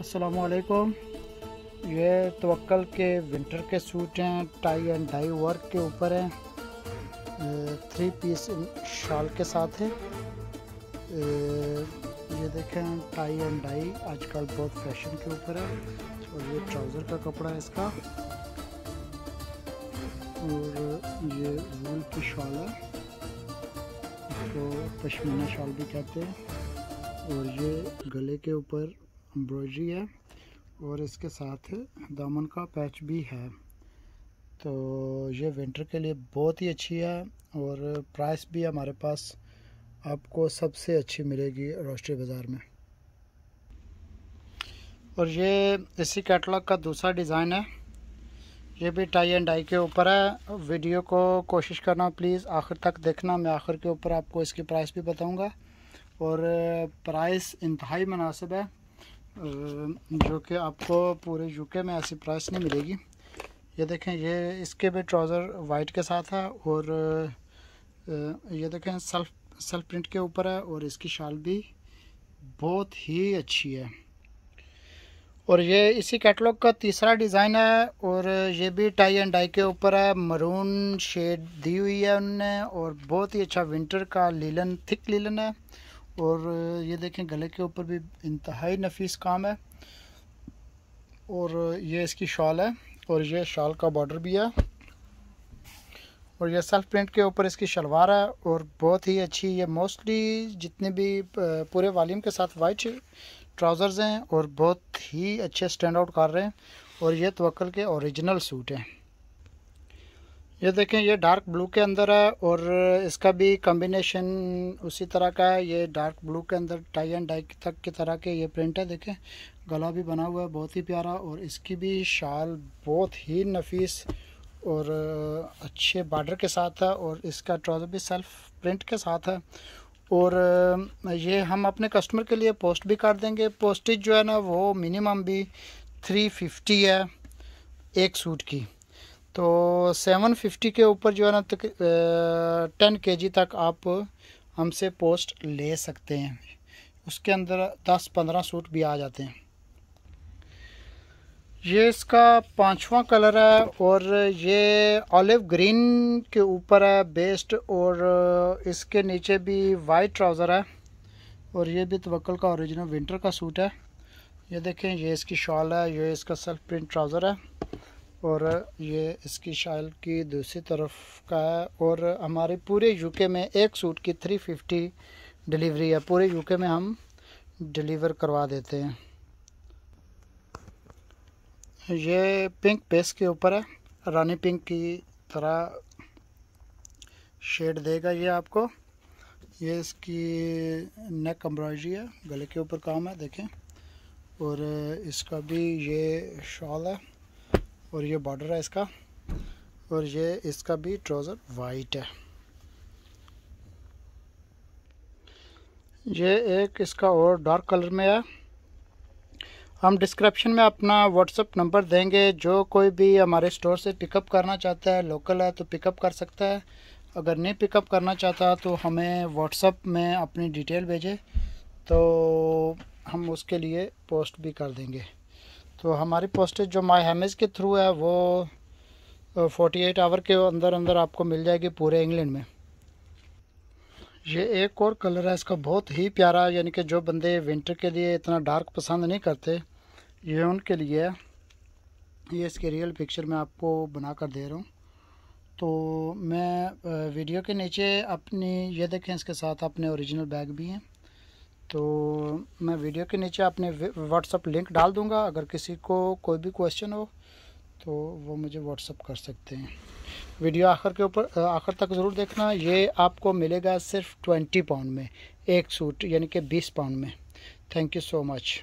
असलकुम ये तवक्ल के विंटर के सूट हैं टाई एंड डाई वर्क के ऊपर हैं थ्री पीस शॉल के साथ है ये देखें टाई एंड डाई आजकल बहुत फैशन के ऊपर है और ये ट्राउज़र का कपड़ा है इसका और ये वूल की शॉल है इसको पश्मीना शॉल भी कहते हैं और ये गले के ऊपर एम्ब्रॉयडरी है और इसके साथ दामन का पैच भी है तो ये विंटर के लिए बहुत ही अच्छी है और प्राइस भी हमारे पास आपको सबसे अच्छी मिलेगी राष्ट्रीय बाज़ार में और ये इसी कैटलॉग का दूसरा डिज़ाइन है ये भी टाई एंड डाई के ऊपर है वीडियो को कोशिश करना प्लीज़ आखिर तक देखना मैं आखिर के ऊपर आपको इसकी प्राइस भी बताऊंगा और प्राइस इंतहाई मुनासिब है जो कि आपको पूरे यूके में ऐसी प्राइस नहीं मिलेगी ये देखें ये इसके भी ट्राउज़र वाइट के साथ है और ये देखें सेल्फ सेल्फ प्रिंट के ऊपर है और इसकी शाल भी बहुत ही अच्छी है और ये इसी कैटलॉग का तीसरा डिज़ाइन है और ये भी टाई एंड डाई के ऊपर है मरून शेड दी हुई है उनने और बहुत ही अच्छा विंटर का लीलन थिक लीलन है और ये देखें गले के ऊपर भी इंतहाई नफीस काम है और ये इसकी शॉल है और ये शॉल का बॉर्डर भी है और ये सेल्फ प्रिंट के ऊपर इसकी शलवार है और बहुत ही अच्छी ये मोस्टली जितने भी पूरे वालीम के साथ वाइट ट्राउज़र्स हैं और बहुत ही अच्छे स्टैंड आउट कर रहे हैं और ये तवक्ल के ओरिजिनल सूट हैं ये देखें ये डार्क ब्लू के अंदर है और इसका भी कम्बिनेशन उसी तरह का है ये डार्क ब्लू के अंदर टाई एंड डाई तक की तरह के ये प्रिंट है देखें गला भी बना हुआ है बहुत ही प्यारा और इसकी भी शाल बहुत ही नफीस और अच्छे बॉर्डर के साथ है और इसका ट्राउज़र भी सेल्फ प्रिंट के साथ है और ये हम अपने कस्टमर के लिए पोस्ट भी कर देंगे पोस्टेज जो है ना वो मिनिमम भी थ्री फिफ्टी है एक सूट की तो 750 के ऊपर जो है ना टेन के जी तक आप हमसे पोस्ट ले सकते हैं उसके अंदर 10-15 सूट भी आ जाते हैं ये इसका पांचवा कलर है और ये ऑलिव ग्रीन के ऊपर है बेस्ट और इसके नीचे भी वाइट ट्राउज़र है और ये भी तवक्ल का ओरिजिनल विंटर का सूट है ये देखें ये इसकी शॉल है ये इसका सेल्फ प्रिंट ट्राउज़र है और ये इसकी शाल की दूसरी तरफ का है और हमारे पूरे यूके में एक सूट की 350 डिलीवरी है पूरे यूके में हम डिलीवर करवा देते हैं ये पिंक पेस के ऊपर है रानी पिंक की तरह शेड देगा ये आपको ये इसकी नेक एम्ब्रॉयडरी है गले के ऊपर काम है देखें और इसका भी ये शॉल है और ये बॉर्डर है इसका और ये इसका भी ट्राउज़र वाइट है ये एक इसका और डार्क कलर में है हम डिस्क्रिप्शन में अपना व्हाट्सअप नंबर देंगे जो कोई भी हमारे स्टोर से पिकअप करना चाहता है लोकल है तो पिकअप कर सकता है अगर नहीं पिकअप करना चाहता तो हमें व्हाट्सअप में अपनी डिटेल भेजें तो हम उसके लिए पोस्ट भी कर देंगे तो हमारी पोस्टेज जो माई हेमेज के थ्रू है वो 48 आवर के अंदर अंदर आपको मिल जाएगी पूरे इंग्लैंड में ये एक और कलर है इसका बहुत ही प्यारा यानी कि जो बंदे विंटर के लिए इतना डार्क पसंद नहीं करते ये उनके लिए है ये इसके रियल पिक्चर मैं आपको बना कर दे रहा हूँ तो मैं वीडियो के नीचे अपनी ये देखें इसके साथ अपने ओरिजिनल बैग भी हैं तो मैं वीडियो के नीचे अपने व्हाट्सअप लिंक डाल दूँगा अगर किसी को कोई भी क्वेश्चन हो तो वो मुझे व्हाट्सअप कर सकते हैं वीडियो आखिर के ऊपर आखिर तक ज़रूर देखना ये आपको मिलेगा सिर्फ ट्वेंटी पाउंड में एक सूट यानी कि बीस पाउंड में थैंक यू सो मच